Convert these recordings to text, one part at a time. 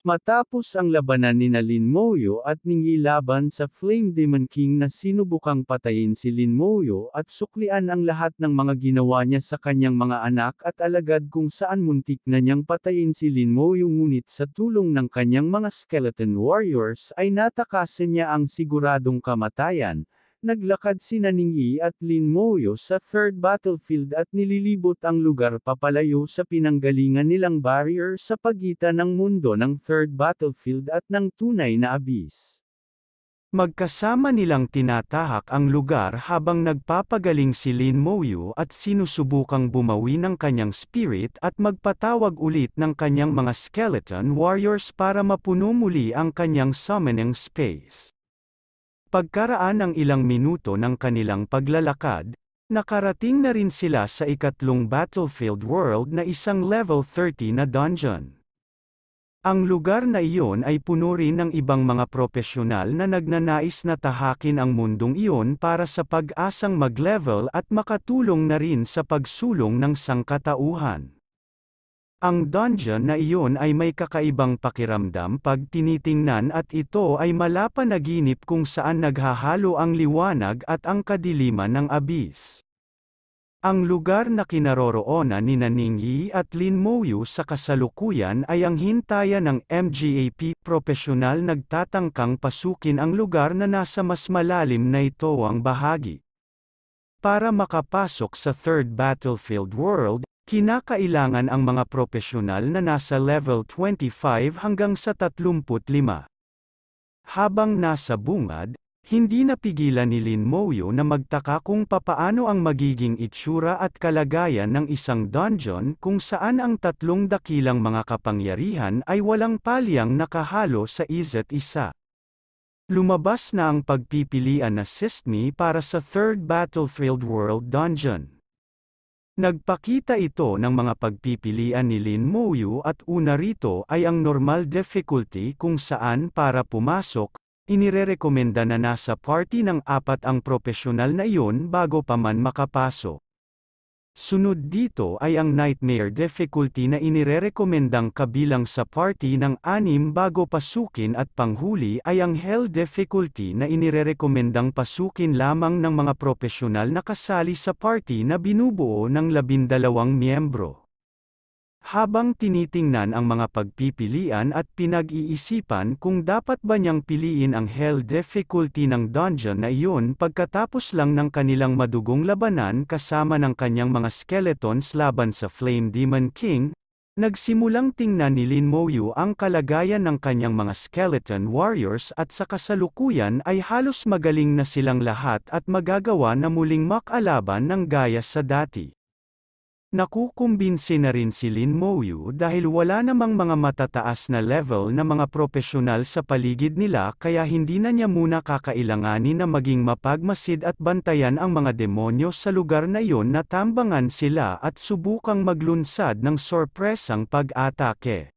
Matapos ang labanan ni na Lin Moyo at Ningi laban sa Flame Demon King na sinubukang patayin si Lin Moyo at suklian ang lahat ng mga ginawa niya sa kanyang mga anak at alagad kung saan muntik na niyang patayin si Lin Moyo ngunit sa tulong ng kanyang mga skeleton warriors ay natakasan niya ang siguradong kamatayan, Naglakad si Naningi at Lin Moyo sa third Battlefield at nililibot ang lugar papalayo sa pinanggalingan nilang barrier sa pagitan ng mundo ng third Battlefield at ng tunay na abis. Magkasama nilang tinatahak ang lugar habang nagpapagaling si Lin Moyo at sinusubukang bumawi ng kanyang spirit at magpatawag ulit ng kanyang mga skeleton warriors para mapuno muli ang kanyang summoning space. Pagkaraan ng ilang minuto ng kanilang paglalakad, nakarating na rin sila sa ikatlong battlefield world na isang level 30 na dungeon. Ang lugar na iyon ay puno rin ng ibang mga propesyonal na nagnanais na tahakin ang mundong iyon para sa pag-asang mag-level at makatulong na rin sa pagsulong ng sangkatauhan. Ang dungeon na iyon ay may kakaibang pakiramdam pag tinitingnan at ito ay malapanaginip kung saan naghahalo ang liwanag at ang kadiliman ng abis. Ang lugar na kinaroroonan ni Naningyi at Lin Moyu sa kasalukuyan ay ang hintayan ng MGAP professional nagtatangkang pasukin ang lugar na nasa mas malalim na ito ang bahagi. Para makapasok sa Third Battlefield World, Kinakailangan ang mga propesyonal na nasa level 25 hanggang sa 35. Habang nasa bungad, hindi napigilan ni Lin Moyo na magtaka kung papaano ang magiging itsura at kalagayan ng isang dungeon kung saan ang tatlong dakilang mga kapangyarihan ay walang palyang nakahalo sa isa't isa. Lumabas na ang pagpipilian na Sistni para sa Third Battlefield World Dungeon. Nagpakita ito ng mga pagpipilian ni Lin Moyu at una rito ay ang normal difficulty kung saan para pumasok, inirerekomenda na nasa party ng apat ang profesional na iyon bago pa man makapasok. Sunod dito ay ang nightmare difficulty na inirerekomendang kabilang sa party ng anim bago pasukin at panghuli ay ang hell difficulty na inirerekomendang pasukin lamang ng mga propesyonal na kasali sa party na binubuo ng labindalawang miyembro. Habang tinitingnan ang mga pagpipilian at pinag-iisipan kung dapat ba niyang piliin ang Hell difficulty ng dungeon na iyon pagkatapos lang ng kanilang madugong labanan kasama ng kanyang mga skeletons laban sa Flame Demon King, nagsimulang tingnan ni Lin Moyu ang kalagayan ng kanyang mga skeleton warriors at sa kasalukuyan ay halos magaling na silang lahat at magagawa na muling makalaban ng gaya sa dati. Nakukumbinsi na rin si Lin Moyu dahil wala namang mga matataas na level na mga profesional sa paligid nila kaya hindi na niya muna kakailanganin na maging mapagmasid at bantayan ang mga demonyo sa lugar na iyon na tambangan sila at subukang maglunsad ng sorpresang pag-atake.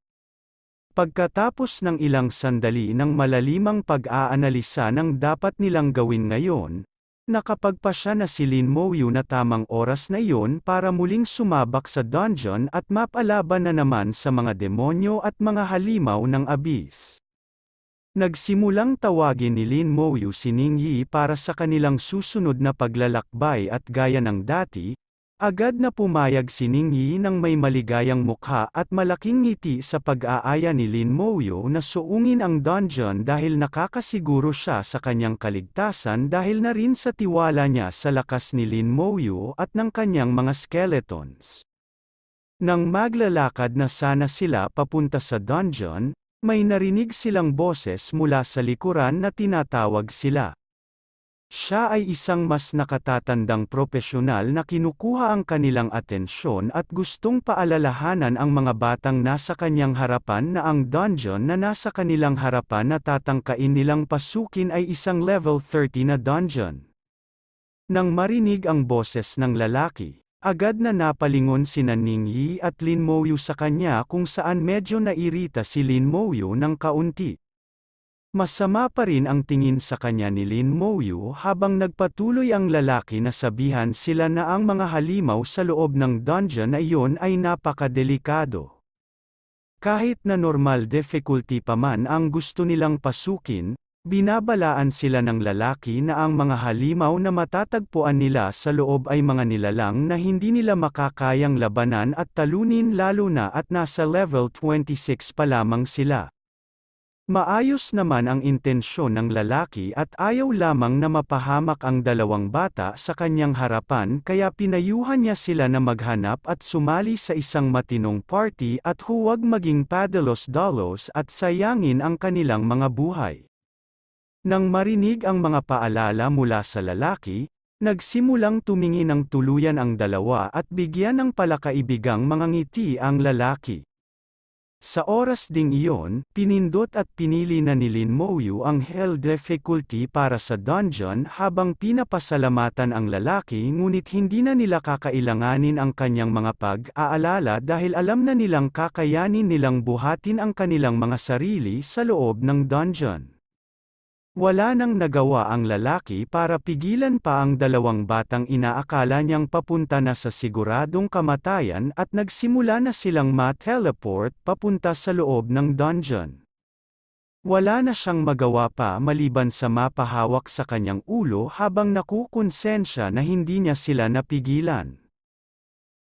Pagkatapos ng ilang sandali ng malalimang pag-aanalisa ng dapat nilang gawin ngayon, Nakapagpasya na si Lin Mouyu na tamang oras na iyon para muling sumabak sa dungeon at mapalaban na naman sa mga demonyo at mga halimaw ng abis. Nagsimulang tawagin ni Lin Mouyu si Ning Yi para sa kanilang susunod na paglalakbay at gaya ng dati, Agad na pumayag si Ning Yi nang may maligayang mukha at malaking ngiti sa pag-aaya ni Lin Moyo na suungin ang dungeon dahil nakakasiguro siya sa kanyang kaligtasan dahil na rin sa tiwala niya sa lakas ni Lin Moyo at ng kanyang mga skeletons. Nang maglalakad na sana sila papunta sa dungeon, may narinig silang boses mula sa likuran na tinatawag sila. Siya ay isang mas nakatatandang propesyonal na kinukuha ang kanilang atensyon at gustong paalalahanan ang mga batang nasa kanyang harapan na ang dungeon na nasa kanilang harapan na tatangkain nilang pasukin ay isang level 30 na dungeon. Nang marinig ang boses ng lalaki, agad na napalingon si Ning Yi at Lin Mouyu sa kanya kung saan medyo nairita si Lin Mouyu ng kaunti. Masama pa rin ang tingin sa kanya ni Lin Moyu habang nagpatuloy ang lalaki na sabihan sila na ang mga halimaw sa loob ng dungeon na iyon ay napakadelikado. Kahit na normal difficulty pa man ang gusto nilang pasukin, binabalaan sila ng lalaki na ang mga halimaw na matatagpuan nila sa loob ay mga nilalang na hindi nila makakayang labanan at talunin lalo na at nasa level 26 pa lamang sila. Maayos naman ang intensyon ng lalaki at ayaw lamang na mapahamak ang dalawang bata sa kanyang harapan kaya pinayuhan niya sila na maghanap at sumali sa isang matinong party at huwag maging padalos-dalos at sayangin ang kanilang mga buhay. Nang marinig ang mga paalala mula sa lalaki, nagsimulang tumingin ng tuluyan ang dalawa at bigyan ng palakaibigang mga ngiti ang lalaki. Sa oras ding iyon, pinindot at pinili na ni Lin Mouyu ang Hell Difficulty para sa dungeon habang pinapasalamatan ang lalaki ngunit hindi na nila kakailanganin ang kanyang mga pag-aalala dahil alam na nilang kakayanin nilang buhatin ang kanilang mga sarili sa loob ng dungeon. Wala nang nagawa ang lalaki para pigilan pa ang dalawang batang inaakala niyang papunta na sa siguradong kamatayan at nagsimula na silang ma-teleport papunta sa loob ng dungeon. Wala na siyang magawa pa maliban sa mapahawak sa kanyang ulo habang nakukonsensya na hindi niya sila napigilan.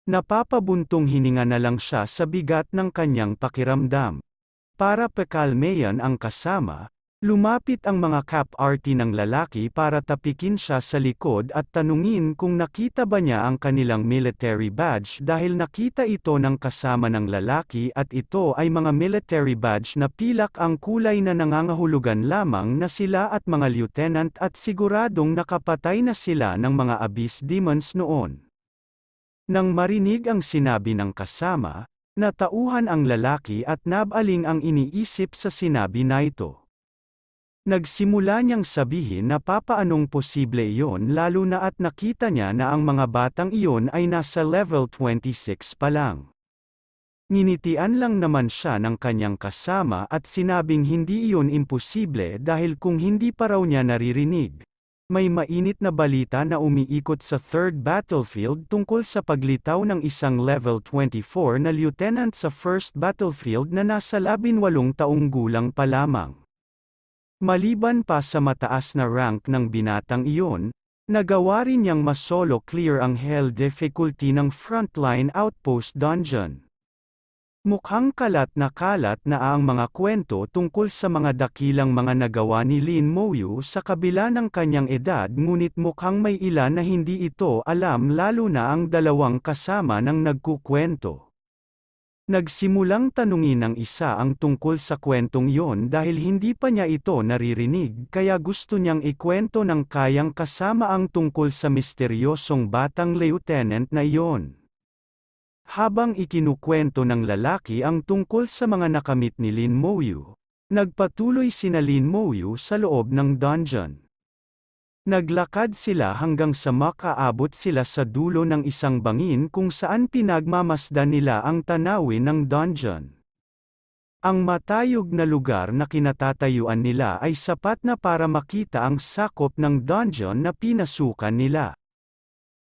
Napapabuntong hininga na lang siya sa bigat ng kanyang pakiramdam. Para pekalmeyan ang kasama, Lumapit ang mga cap-arty ng lalaki para tapikin siya sa likod at tanungin kung nakita ba niya ang kanilang military badge dahil nakita ito ng kasama ng lalaki at ito ay mga military badge na pilak ang kulay na nangangahulugan lamang na sila at mga lieutenant at siguradong nakapatay na sila ng mga abyss demons noon. Nang marinig ang sinabi ng kasama, natauhan ang lalaki at nabaling ang iniisip sa sinabi na ito. Nagsimula niyang sabihin na papaanong posible iyon lalo na at nakita niya na ang mga batang iyon ay nasa level 26 pa lang. Nginitian lang naman siya ng kanyang kasama at sinabing hindi iyon imposible dahil kung hindi pa raw niya naririnig. May mainit na balita na umiikot sa 3rd Battlefield tungkol sa paglitaw ng isang level 24 na lieutenant sa 1st Battlefield na nasa 18 taong gulang pa lamang. Maliban pa sa mataas na rank ng binatang iyon, nagawa rin niyang masolo clear ang hell difficulty ng frontline outpost dungeon. Mukhang kalat na kalat na ang mga kwento tungkol sa mga dakilang mga nagawa ni Lin Moyu sa kabila ng kanyang edad ngunit mukhang may ilan na hindi ito alam lalo na ang dalawang kasama ng nagkukwento. Nagsimulang tanungin ang isa ang tungkol sa kwentong iyon dahil hindi pa niya ito naririnig kaya gusto niyang ikwento ng kayang kasama ang tungkol sa misteryosong batang lieutenant na iyon. Habang ikinukwento ng lalaki ang tungkol sa mga nakamit ni Lin Moyu, nagpatuloy sina Lin Moyu sa loob ng dungeon. Naglakad sila hanggang sa makaabot sila sa dulo ng isang bangin kung saan pinagmamasdan nila ang tanawin ng dungeon. Ang matayog na lugar na kinatatayuan nila ay sapat na para makita ang sakop ng dungeon na pinasukan nila.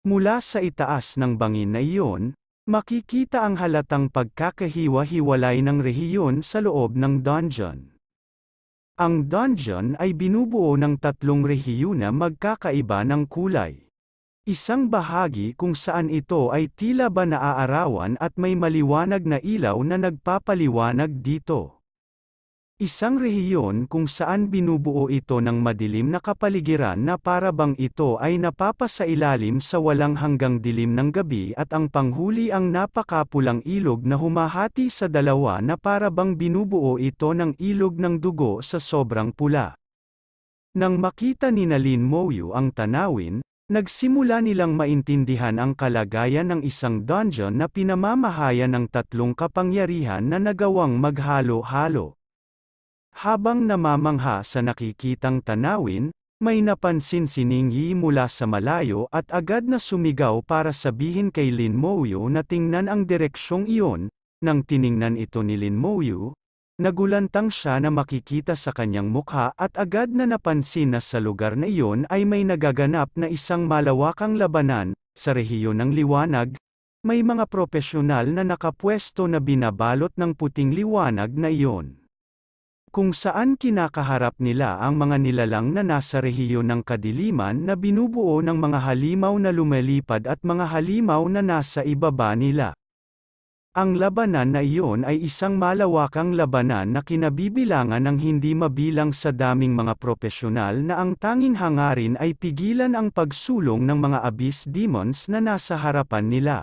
Mula sa itaas ng bangin na iyon, makikita ang halatang pagkakahiwa-hiwalay ng rehiyon sa loob ng dungeon. Ang dungeon ay binubuo ng tatlong rehiyon na magkakaiba ng kulay. Isang bahagi kung saan ito ay tila ba naaarawan at may maliwanag na ilaw na nagpapaliwanag dito. Isang rehiyon kung saan binubuo ito ng madilim na kapaligiran na para bang ito ay napapasailalim sa walang hanggang dilim ng gabi at ang panghuli ang napakapulang ilog na humahati sa dalawa na para bang binubuo ito ng ilog ng dugo sa sobrang pula. Nang makita ni Nalin Moyu ang tanawin, nagsimula nilang maintindihan ang kalagayan ng isang dungeon na pinamamahaya ng tatlong kapangyarihan na nagawang maghalo-halo. Habang namamangha sa nakikitang tanawin, may napansin si Ning Yi mula sa malayo at agad na sumigaw para sabihin kay Lin Mouyu na tingnan ang direksyong iyon, nang tiningnan ito ni Lin Mouyu, nagulantang siya na makikita sa kanyang mukha at agad na napansin na sa lugar na iyon ay may nagaganap na isang malawakang labanan, sa rehiyon ng liwanag, may mga propesyonal na nakapwesto na binabalot ng puting liwanag na iyon kung saan kinakaharap nila ang mga nilalang na nasa rehiyon ng kadiliman na binubuo ng mga halimaw na lumalipad at mga halimaw na nasa ibaba nila. Ang labanan na iyon ay isang malawakang labanan na kinabibilangan ng hindi mabilang sa daming mga propesyonal na ang tanging hangarin ay pigilan ang pagsulong ng mga abyss demons na nasa harapan nila.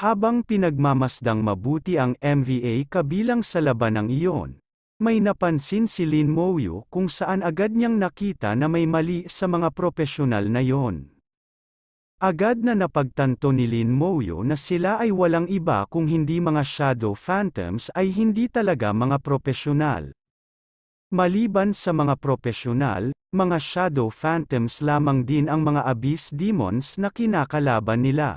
Habang pinagmamasdang mabuti ang MVA kabilang sa labanang iyon, may napansin si Lin Moyu kung saan agad niyang nakita na may mali sa mga propesyonal na yon. Agad na napagtanto ni Lin Moyo na sila ay walang iba kung hindi mga shadow phantoms ay hindi talaga mga propesyonal. Maliban sa mga propesyonal, mga shadow phantoms lamang din ang mga abyss demons na kinakalaban nila.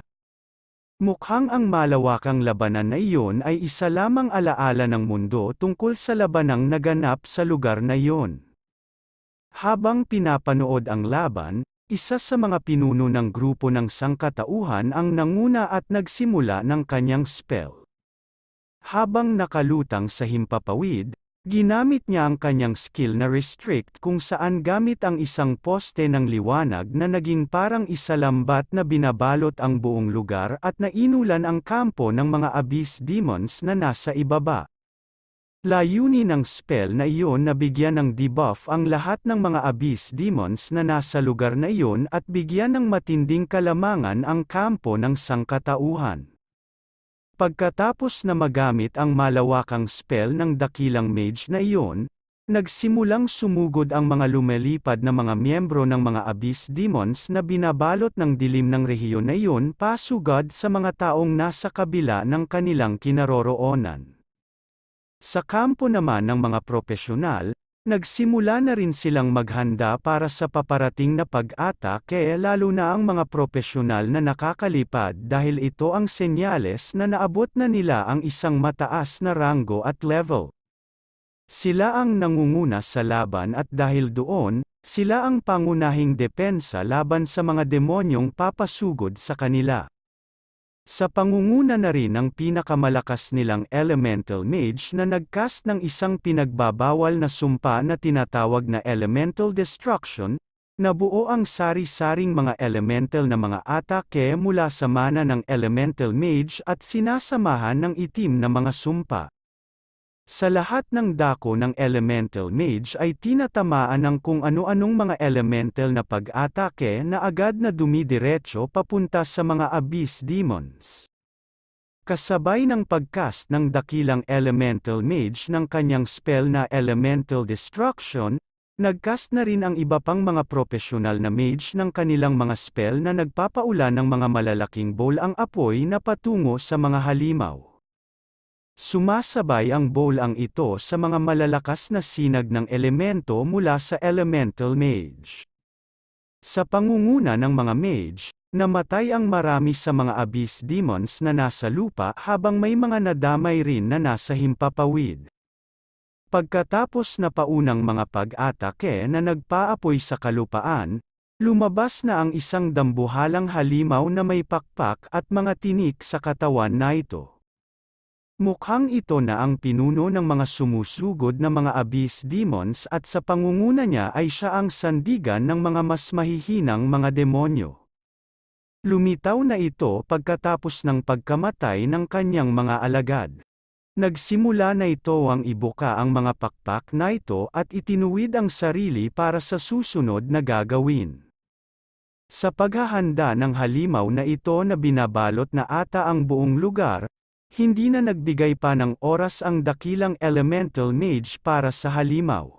Mukhang ang malawakang labanan na iyon ay isa lamang alaala ng mundo tungkol sa labanang naganap sa lugar na iyon. Habang pinapanood ang laban, isa sa mga pinuno ng grupo ng sangkatauhan ang nanguna at nagsimula ng kanyang spell. Habang nakalutang sa himpapawid, Ginamit niya ang kanyang skill na restrict kung saan gamit ang isang poste ng liwanag na naging parang isalambat na binabalot ang buong lugar at nainulan ang kampo ng mga abyss demons na nasa ibaba. Layunin ng spell na iyon na bigyan ng debuff ang lahat ng mga abyss demons na nasa lugar na iyon at bigyan ng matinding kalamangan ang kampo ng sangkatauhan. Pagkatapos na magamit ang malawakang spell ng dakilang mage na iyon, nagsimulang sumugod ang mga lumelipad na mga miyembro ng mga abyss demons na binabalot ng dilim ng rehiyon na iyon pasugad sa mga taong nasa kabila ng kanilang kinaroroonan. Sa kampo naman ng mga propesyonal, Nagsimula na rin silang maghanda para sa paparating na pag-atake lalo na ang mga propesyonal na nakakalipad dahil ito ang senyales na naabot na nila ang isang mataas na rango at level. Sila ang nangunguna sa laban at dahil doon, sila ang pangunahing depensa laban sa mga demonyong papasugod sa kanila. Sa pangunguna na rin ng pinakamalakas nilang elemental mage na nagcast ng isang pinagbabawal na sumpa na tinatawag na elemental destruction, nabuo ang sari-saring mga elemental na mga atake mula sa mana ng elemental mage at sinasamahan ng itim na mga sumpa. Sa lahat ng dako ng Elemental Mage ay tinatamaan ng kung ano-anong mga elemental na pag-atake na agad na dumidiretso papunta sa mga Abyss Demons. Kasabay ng pagcast ng dakilang Elemental Mage ng kanyang spell na Elemental Destruction, nagcast na rin ang iba pang mga profesional na mage ng kanilang mga spell na nagpapaula ng mga malalaking bowl ang apoy na patungo sa mga halimaw. Sumasabay ang bowl ang ito sa mga malalakas na sinag ng elemento mula sa elemental mage. Sa pangunguna ng mga mage, namatay ang marami sa mga abyss demons na nasa lupa habang may mga nadamay rin na nasa himpapawid. Pagkatapos na paunang mga pag-atake na nagpaapoy sa kalupaan, lumabas na ang isang dambuhalang halimaw na may pakpak at mga tinik sa katawan na ito. Mukhang ito na ang pinuno ng mga sumusugod na mga abyss demons at sa pangunguna niya ay siya ang sandigan ng mga mas mahihinang mga demonyo. Lumitaw na ito pagkatapos ng pagkamatay ng kanyang mga alagad. Nagsimula na ito ang ibuka ang mga pakpak na ito at itinuwid ang sarili para sa susunod na gagawin. Sa paghahanda ng halimaw na ito na binabalot na ata ang buong lugar, hindi na nagbigay pa ng oras ang dakilang elemental mage para sa halimaw.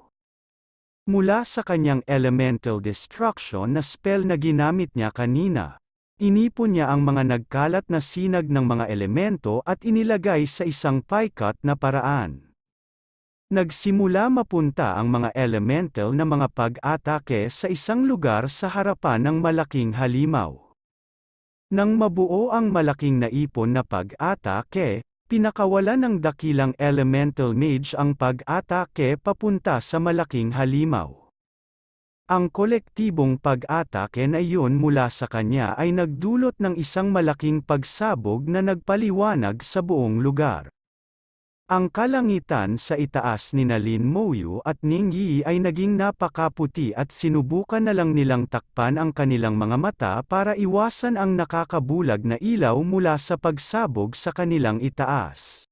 Mula sa kanyang elemental destruction na spell na ginamit niya kanina, inipon niya ang mga nagkalat na sinag ng mga elemento at inilagay sa isang pie-cut na paraan. Nagsimula mapunta ang mga elemental na mga pag-atake sa isang lugar sa harapan ng malaking halimaw. Nang mabuo ang malaking naipon na pag-atake, pinakawalan ng dakilang elemental mage ang pag-atake papunta sa malaking halimaw. Ang kolektibong pag-atake na iyon mula sa kanya ay nagdulot ng isang malaking pagsabog na nagpaliwanag sa buong lugar. Ang kalangitan sa itaas ni Nalin Moyu at Ning Yi ay naging napakaputi at sinubukan na lang nilang takpan ang kanilang mga mata para iwasan ang nakakabulag na ilaw mula sa pagsabog sa kanilang itaas.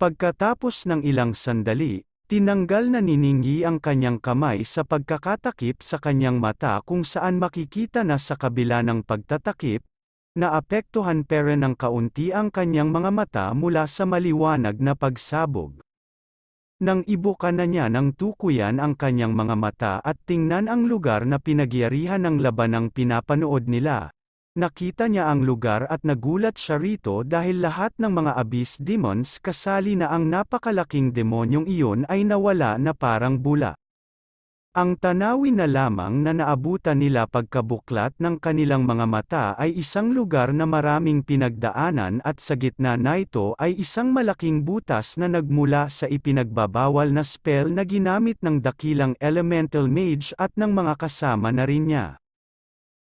Pagkatapos ng ilang sandali, tinanggal na ni Ning Yi ang kanyang kamay sa pagkakatakip sa kanyang mata kung saan makikita na sa kabila ng pagtatakip, Naapektuhan pero ng kaunti ang kanyang mga mata mula sa maliwanag na pagsabog. Nang ibuka na niya ng tukuyan ang kanyang mga mata at tingnan ang lugar na pinagyarihan ng labanang pinapanood nila, nakita niya ang lugar at nagulat siya rito dahil lahat ng mga abyss demons kasali na ang napakalaking demonyong iyon ay nawala na parang bula. Ang tanawin na lamang na naabutan nila pagkabuklat ng kanilang mga mata ay isang lugar na maraming pinagdaanan at sa gitna na ito ay isang malaking butas na nagmula sa ipinagbabawal na spell na ginamit ng dakilang elemental mage at ng mga kasama na rin niya.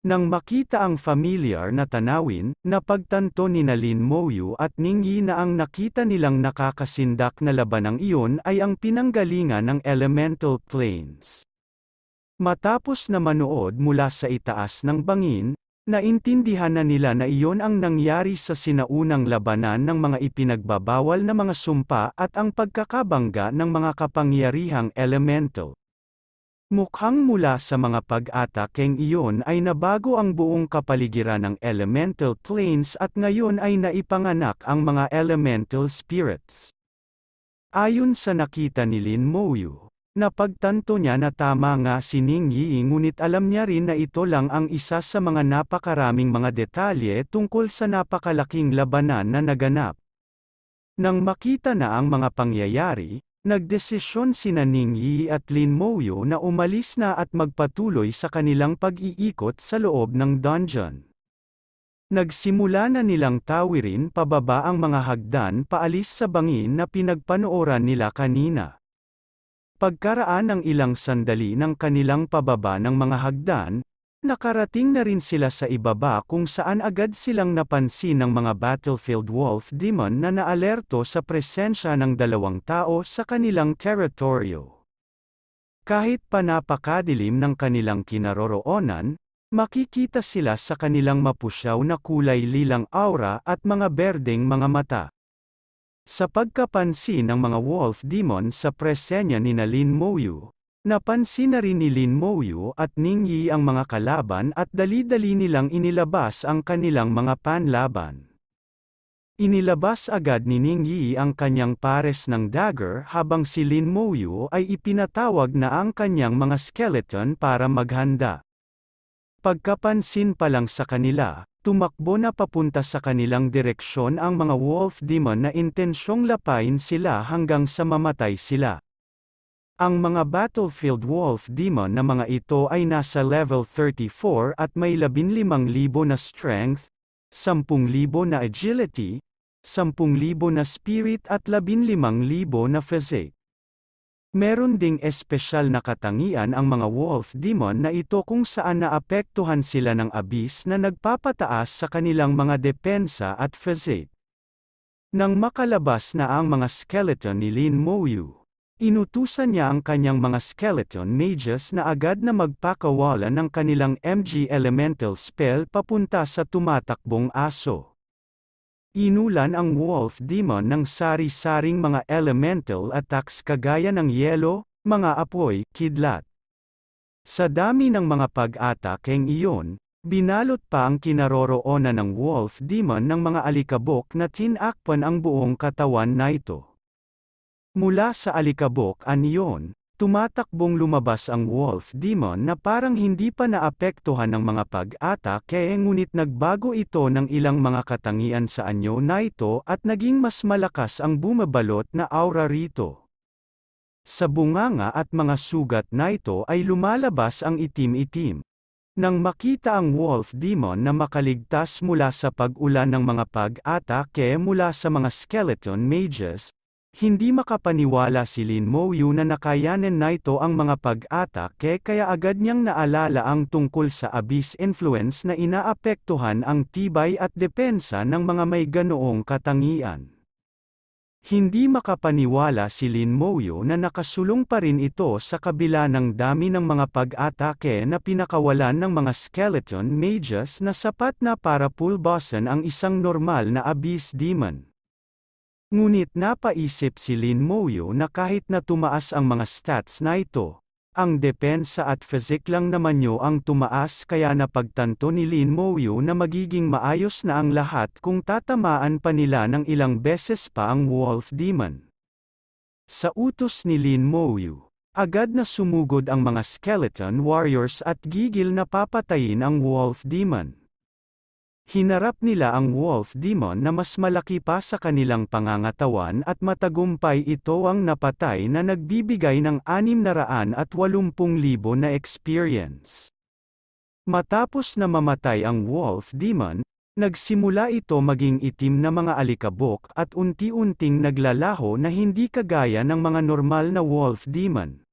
Nang makita ang familiar na tanawin, napagtanto ni Nalin Moyu at Ningyi na ang nakita nilang nakakasindak na labanang iyon ay ang pinanggalingan ng elemental planes. Matapos na manood mula sa itaas ng bangin, naintindihan na nila na iyon ang nangyari sa sinaunang labanan ng mga ipinagbabawal na mga sumpa at ang pagkakabangga ng mga kapangyarihang elemento. Mukhang mula sa mga pag-atakeng iyon ay nabago ang buong kapaligiran ng elemental planes at ngayon ay naipanganak ang mga elemental spirits. Ayon sa nakita ni Lin Moyu, Napagtanto niya na tama nga si Ning Yi ngunit alam niya rin na ito lang ang isa sa mga napakaraming mga detalye tungkol sa napakalaking labanan na naganap. Nang makita na ang mga pangyayari, nagdesisyon sina Ning Yi at Lin Moyo na umalis na at magpatuloy sa kanilang pag-iikot sa loob ng dungeon. Nagsimula na nilang tawirin pababa ang mga hagdan paalis sa bangin na pinagpanooran nila kanina. Pagkaraan ng ilang sandali ng kanilang pababa ng mga hagdan, nakarating na rin sila sa ibaba kung saan agad silang napansin ng mga battlefield wolf demon na naalerto sa presensya ng dalawang tao sa kanilang teritoryo. Kahit pa panapakadilim ng kanilang kinaroroonan, makikita sila sa kanilang mapusyaw na kulay lilang aura at mga berdeng mga mata. Sa pagkapansin ng mga wolf demon sa presenya ni Lin Mouyu, napansin na rin ni Lin Mouyu at Ning Yi ang mga kalaban at dali-dali nilang inilabas ang kanilang mga panlaban. Inilabas agad ni Ning Yi ang kanyang pares ng dagger habang si Lin Mouyu ay ipinatawag na ang kanyang mga skeleton para maghanda. Pagkapansin pa lang sa kanila, Tumakbo na papunta sa kanilang direksyon ang mga wolf demon na intensyong lapain sila hanggang sa mamatay sila. Ang mga Battlefield Wolf Demon na mga ito ay nasa level 34 at may 15,000 na strength, 10,000 na agility, 10,000 na spirit at 15,000 na physique. Meron ding espesyal na katangian ang mga wolf demon na ito kung saan naapektuhan sila ng abis na nagpapataas sa kanilang mga depensa at physique. Nang makalabas na ang mga skeleton ni Lin Moyu, inutusan niya ang kanyang mga skeleton mages na agad na magpakawala ng kanilang MG elemental spell papunta sa tumatakbong aso. Inulan ang Wolf Demon ng sari-saring mga elemental attacks kagaya ng yelo, mga apoy, kidlat. Sa dami ng mga pag-atakeng iyon, binalot pa ang kinaroroonan ng Wolf Demon ng mga alikabok na tinakpan ang buong katawan na ito. Mula sa alikabok an iyon, tumatakbong lumabas ang wolf demon na parang hindi pa naapektuhan ng mga pag-atake ngunit nagbago ito ng ilang mga katangian sa anyo na ito at naging mas malakas ang bumabalot na aura rito. Sa bunganga at mga sugat na ito ay lumalabas ang itim-itim. Nang makita ang wolf demon na makaligtas mula sa pag-ulan ng mga pag-atake mula sa mga skeleton mages, hindi makapaniwala si Lin Mo Yu na nakayanan na ito ang mga pag-atake kaya agad niyang naalala ang tungkol sa abyss influence na inaapektuhan ang tibay at depensa ng mga may ganoong katangian. Hindi makapaniwala si Lin Mo Yu na nakasulong pa rin ito sa kabila ng dami ng mga pag-atake na pinakawalan ng mga skeleton mages na sapat na para pulbasan ang isang normal na abyss demon. Ngunit napaisip si Lin Moyo na kahit na tumaas ang mga stats na ito, ang depensa at physique lang naman nyo ang tumaas kaya napagtanto ni Lin Moyo na magiging maayos na ang lahat kung tatamaan pa nila ng ilang beses pa ang Wolf Demon. Sa utos ni Lin Moyu, agad na sumugod ang mga skeleton warriors at gigil na papatayin ang wolf demon. Hinarap nila ang wolf demon na mas malaki pa sa kanilang pangangatawan at matagumpay ito ang napatay na nagbibigay ng 680,000 na experience. Matapos na mamatay ang wolf demon, nagsimula ito maging itim na mga alikabok at unti-unting naglalaho na hindi kagaya ng mga normal na wolf demon.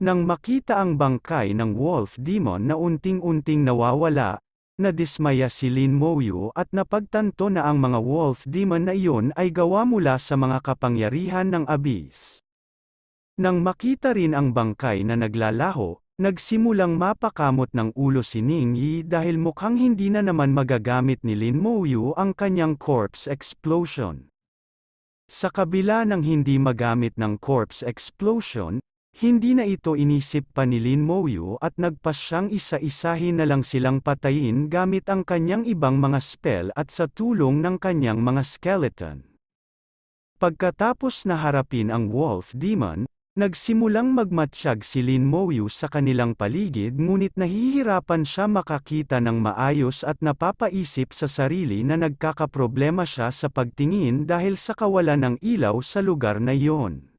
Nang makita ang bangkay ng wolf demon na unting-unting nawawala, nadismaya si Lin Moyo at napagtanto na ang mga wolf demon na iyon ay gawa mula sa mga kapangyarihan ng abyss. Nang makita rin ang bangkay na naglalaho, nagsimulang mapakamot ng ulo si Ning Yi dahil mukhang hindi na naman magagamit ni Lin Moyo ang kanyang corpse explosion. Sa kabila ng hindi magamit ng corpse explosion, hindi na ito inisip pa ni Lin Mouyu at nagpas siyang isa-isahin na lang silang patayin gamit ang kanyang ibang mga spell at sa tulong ng kanyang mga skeleton. Pagkatapos na harapin ang wolf demon, nagsimulang magmatsyag si Lin Mouyu sa kanilang paligid ngunit nahihirapan siya makakita ng maayos at napapaisip sa sarili na nagkakaproblema siya sa pagtingin dahil sa kawalan ng ilaw sa lugar na iyon.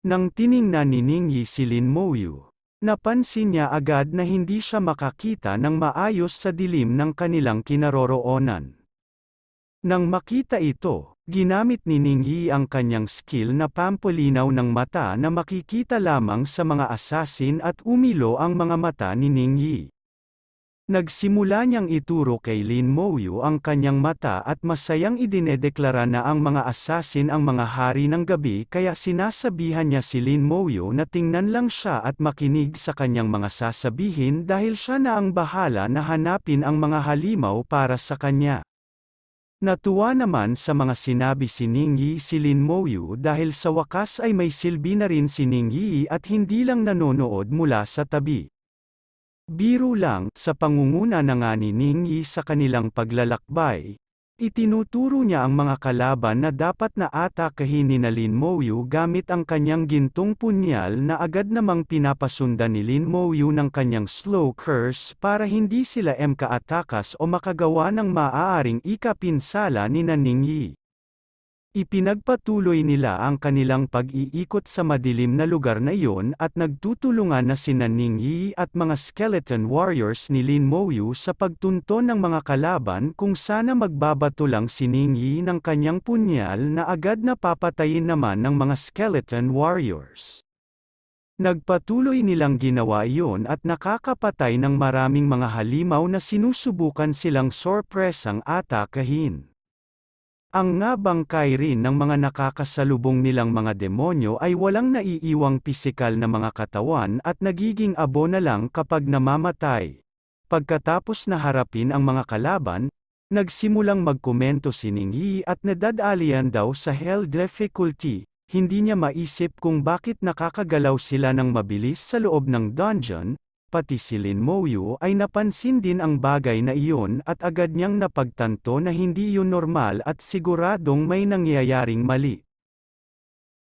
Nang tiningnan ni Ningyi si Lin Moyu, napansin niya agad na hindi siya makakita ng maayos sa dilim ng kanilang kinaroroonan. Nang makita ito, ginamit ni Ningyi ang kanyang skill na pampolinaw ng mata na makikita lamang sa mga asasin at umilo ang mga mata ni Ningyi. Nagsimula niyang ituro kay Lin Mouyu ang kanyang mata at masayang idinedeklara na ang mga asasin ang mga hari ng gabi kaya sinasabihan niya si Lin Mouyu na tingnan lang siya at makinig sa kanyang mga sasabihin dahil siya na ang bahala na hanapin ang mga halimaw para sa kanya. Natuwa naman sa mga sinabi si Ningyi si Lin Mouyu dahil sa wakas ay may silbi na rin si Ningyi at hindi lang nanonood mula sa tabi. Biro lang, sa pangunguna na nga ni Ningyi sa kanilang paglalakbay, itinuturo niya ang mga kalaban na dapat na atakahin ni Lin Mouyu gamit ang kanyang gintong punyal na agad namang pinapasundan ni Lin Mouyu ng kanyang slow curse para hindi sila mkaatakas o makagawa ng maaaring ikapinsala ni Ningyi. Ipinagpatuloy nila ang kanilang pag-iikot sa madilim na lugar na iyon at nagtutulungan na sina Ning Yi at mga skeleton warriors ni Lin Mouyu sa pagtunto ng mga kalaban kung sana magbabato lang si Ning Yi ng kanyang punyal na agad na papatayin naman ng mga skeleton warriors. Nagpatuloy nilang ginawa iyon at nakakapatay ng maraming mga halimaw na sinusubukan silang sorpresang atakahin. Ang ngabangkay rin ng mga nakakasalubong nilang mga demonyo ay walang naiiwang pisikal na mga katawan at nagiging abo na lang kapag namamatay. Pagkatapos na harapin ang mga kalaban, nagsimulang magkomento si Ningyi at nadadalian daw sa Hell Difficulty, hindi niya maisip kung bakit nakakagalaw sila ng mabilis sa loob ng dungeon, pati si Lin Moyu ay napansin din ang bagay na iyon at agad niyang napagtanto na hindi yun normal at siguradong may nangyayaring mali.